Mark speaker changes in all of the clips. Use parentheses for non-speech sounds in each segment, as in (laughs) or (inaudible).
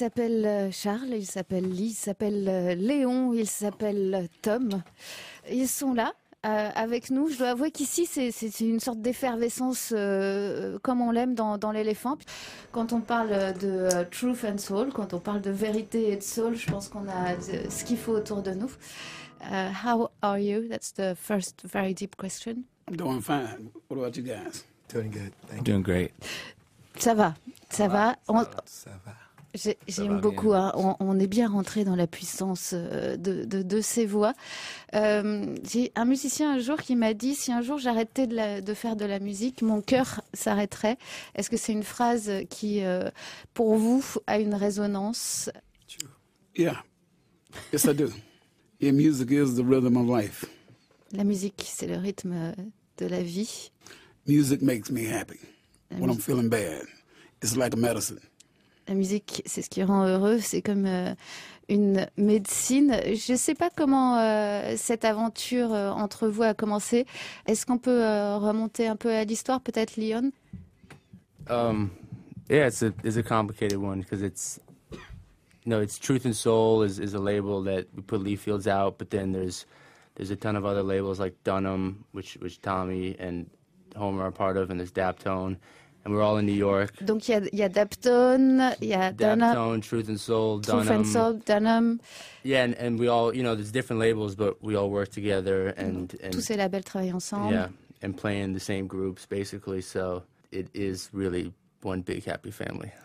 Speaker 1: s'appelle euh, Charles, il s'appelle Lee, il s'appelle euh, Léon, il s'appelle euh, Tom. Ils sont là. avec nous. Je dois avouer qu'ici, c'est une sorte d'effervescence comme on l'aime dans, l'éléphant. Quand on parle de truth and soul, quand on parle de vérité et de soul, je pense qu'on a ce qu'il faut autour de nous. how are you? That's the first very deep question. Doing fine. What about you guys? Doing good. Thank Doing great. Ça va, ça, va. ça va. J'aime beaucoup. Hein. On, est bien rentré dans la puissance euh, de, ces voix. Euh, j'ai un musicien un jour qui m'a dit si un jour j'arrêtais de, faire de la musique, mon cœur s'arrêterait. Est-ce que c'est une phrase qui, euh, pour vous, a une résonance Yeah, yes I do. music is the rhythm of life. La musique, c'est le rythme de la vie. Music makes me happy when I'm feeling bad. It's like a medicine. La musique, c'est ce qui rend heureux, c'est comme euh, une médecine. Je ne sais pas comment euh, cette aventure euh, entre vous a commencé. Est-ce qu'on peut remonter un peu à l'histoire, peut-être, Lyon
Speaker 2: um, Yeah, it's a, it's a complicated one because it's, you it's Truth and Soul is, is a label that we put Lee Fields out, but then there's there's a ton of other labels like Dunham, which which Tommy and Homer are part of, and there's Daptone. and we are all in New York.
Speaker 1: Donc il y, y a, Daptone, il y a Dunham.
Speaker 2: Daptone, Truth and Soul, Dunham. Truth and Soul, Dunham. Yeah, and, and we all, you know, there's different labels, but we all work together and, and tous ces
Speaker 1: labels travaillent ensemble. Yeah,
Speaker 2: and play in the same groups basically. So it is really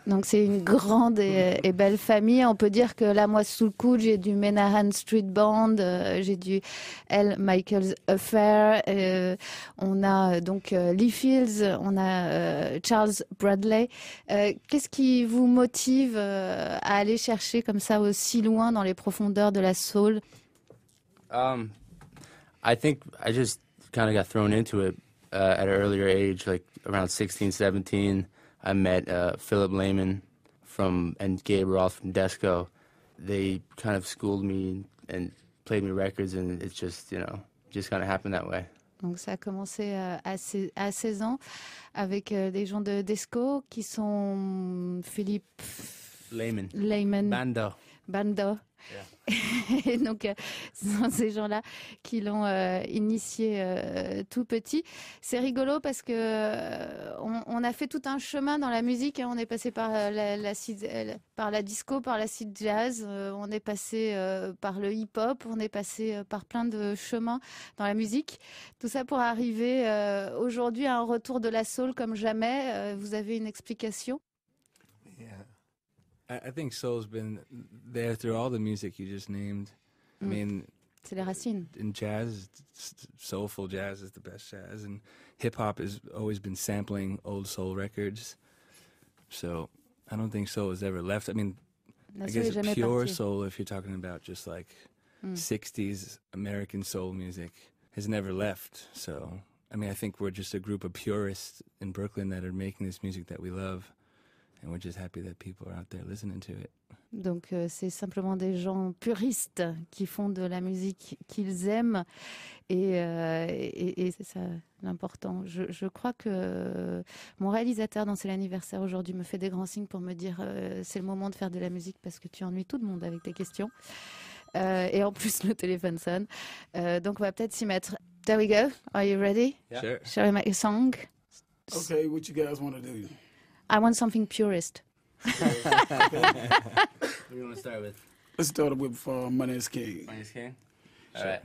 Speaker 1: Donc c'est une grande et, belle famille. On peut dire que là, moi, sous le coude, j'ai du Menahan Street Band, euh, j'ai du L. Michael's Affair, euh, on a euh, donc Lee Fields, on a Charles Bradley. Qu'est-ce qui vous motive à aller chercher comme ça aussi loin dans les profondeurs de la soul
Speaker 2: um, I think I just kind of got thrown into it uh, at an earlier age, like around 16, 17. I met uh, Philip Lehman from and Gabe Roth from Desco. They kind of schooled me and played me records, and it's just you know just kind of happened that way.
Speaker 1: Donc ça a commencé euh, à 16 ans avec euh, des gens de Desco qui sont Philippe
Speaker 2: Lehman, Lehman. Bando.
Speaker 1: Bando, (laughs) et donc, euh, ce sont ces gens-là qui l'ont euh, initié euh, tout petit. C'est rigolo parce que on, a fait tout un chemin dans la musique. Hein. On est passé par la, disco, par la side jazz. on est passé par le hip-hop. On est passé par plein de chemins dans la musique. Tout ça pour arriver aujourd'hui à un retour de la soul comme jamais. vous avez une explication
Speaker 2: I think soul's been there through all the music you just named. Mm. I mean,
Speaker 1: c'est les racines.
Speaker 2: In jazz, soulful jazz is the best jazz, and hip hop has always been sampling old soul records. So I don't think soul has ever left. I mean, La I guess pure soul, if you're talking about just like mm. 60s American soul music, has never left. So I mean, I think we're just a group of purists in Brooklyn that are making this music that we love. And we're just happy that people are out there listening to it.
Speaker 1: Donc euh, c'est simplement des gens puristes qui font de la musique qu'ils aiment et, euh, c'est ça l'important. Je, crois que mon réalisateur dans cet anniversaire aujourd'hui me fait des grands signes pour me dire euh, c'est le moment de faire de la musique parce que tu ennuies tout le monde avec tes questions. et en plus le téléphone sonne. donc on va peut-être s'y mettre. There we go. Are you ready? Sure. Shall we make a song? Okay, what you guys want to do? I want something purist. (laughs) what do you want to start with? Let's start with uh, Money is King.
Speaker 2: Money is King? sure. right.